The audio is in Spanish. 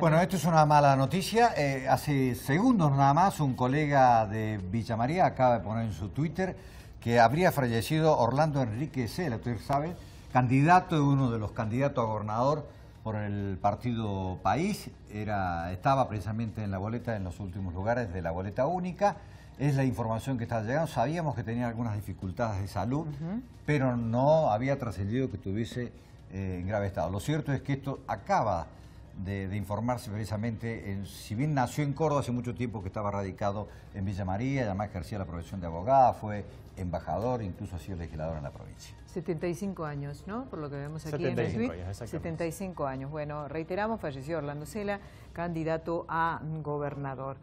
Bueno, esto es una mala noticia. Eh, hace segundos nada más un colega de Villa María acaba de poner en su Twitter que habría fallecido Orlando Enrique Cela, usted sabe, candidato, uno de los candidatos a gobernador por el partido País, estaba precisamente en la boleta, en los últimos lugares de la boleta única, es la información que está llegando, sabíamos que tenía algunas dificultades de salud, pero no había trascendido que estuviese eh, en grave estado. Lo cierto es que esto acaba de, informarse precisamente, en, si bien nació en Córdoba hace mucho tiempo que estaba radicado en Villa María, además ejercía la profesión de abogada, fue embajador, incluso ha sido legislador en la provincia. 75 años, ¿no? Por lo que vemos aquí en el tweet. Años, 75 años. Bueno, reiteramos, falleció Orlando Sela, candidato a gobernador.